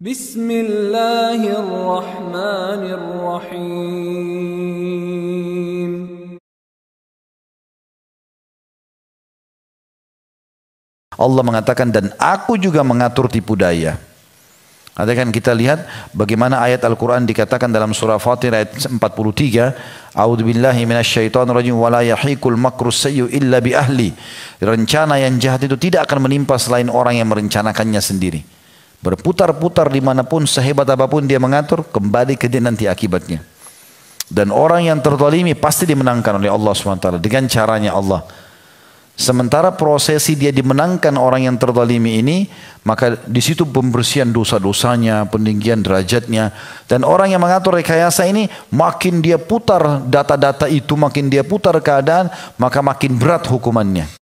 Bismillahirrahmanirrahim. Allah mengatakan dan aku juga mengatur tipu daya. Adakan kita lihat bagaimana ayat Al-Quran dikatakan dalam surah Fatir ayat 43. A'udhu billahi minasyaitan rajim wa la yahikul makrus sayyu illa bi ahli. Rencana yang jahat itu tidak akan menimpa selain orang yang merencanakannya sendiri. Berputar-putar dimanapun, sehebat apapun dia mengatur, kembali ke dia nanti akibatnya. Dan orang yang tertolimi pasti dimenangkan oleh Allah SWT dengan caranya Allah. Sementara prosesi dia dimenangkan orang yang tertolimi ini, maka di situ pembersihan dosa-dosanya, peninggian derajatnya. Dan orang yang mengatur rekayasa ini, makin dia putar data-data itu, makin dia putar keadaan, maka makin berat hukumannya.